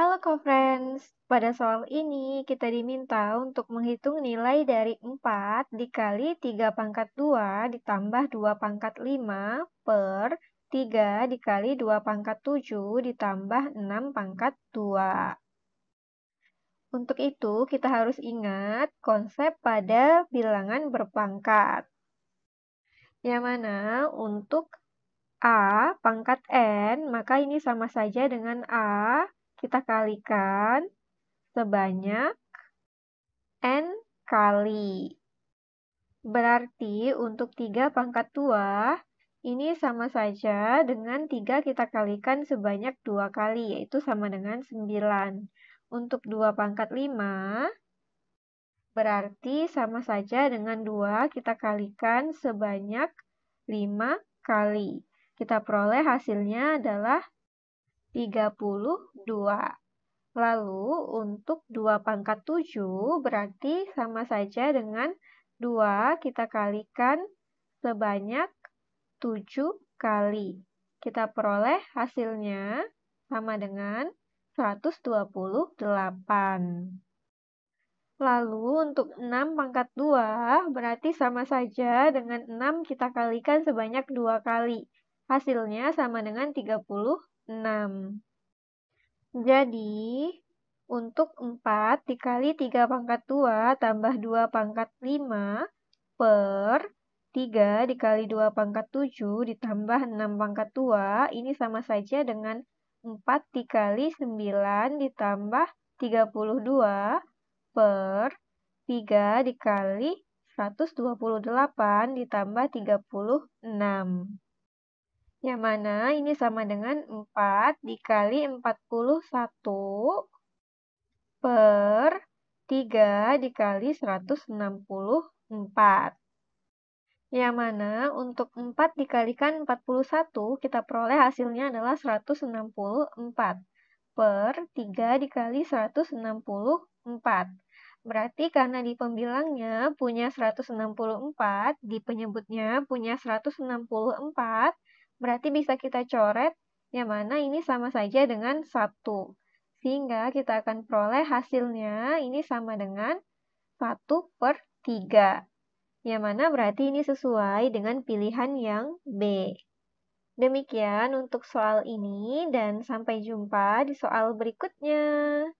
Halo co-friends, pada soal ini kita diminta untuk menghitung nilai dari 4 dikali 3 pangkat 2 ditambah 2 pangkat 5 per 3 dikali 2 pangkat 7 ditambah 6 pangkat 2. Untuk itu kita harus ingat konsep pada bilangan berpangkat. Yang mana untuk A pangkat N, maka ini sama saja dengan A kita kalikan sebanyak N kali. Berarti untuk 3 pangkat 2, ini sama saja dengan 3 kita kalikan sebanyak 2 kali, yaitu sama dengan 9. Untuk 2 pangkat 5, berarti sama saja dengan 2 kita kalikan sebanyak 5 kali. Kita peroleh hasilnya adalah 32. Lalu untuk 2 pangkat 7 berarti sama saja dengan 2 kita kalikan sebanyak 7 kali. Kita peroleh hasilnya sama dengan 128. Lalu untuk 6 pangkat 2 berarti sama saja dengan 6 kita kalikan sebanyak 2 kali. Hasilnya sama dengan 30 6. Jadi, untuk 4 dikali 3 pangkat 2 tambah 2 pangkat 5 per 3 dikali 2 pangkat 7 ditambah 6 pangkat 2 ini sama saja dengan 4 dikali 9 ditambah 32 per 3 dikali 128 ditambah 36. Yang mana ini sama dengan 4 dikali 41 per 3 dikali 164. Yang mana untuk 4 dikalikan 41 kita peroleh hasilnya adalah 164 per 3 dikali 164. Berarti karena di pembilangnya punya 164, di penyebutnya punya 164, Berarti bisa kita coret yang mana ini sama saja dengan 1. Sehingga kita akan peroleh hasilnya ini sama dengan 1 per 3. Yang mana berarti ini sesuai dengan pilihan yang B. Demikian untuk soal ini dan sampai jumpa di soal berikutnya.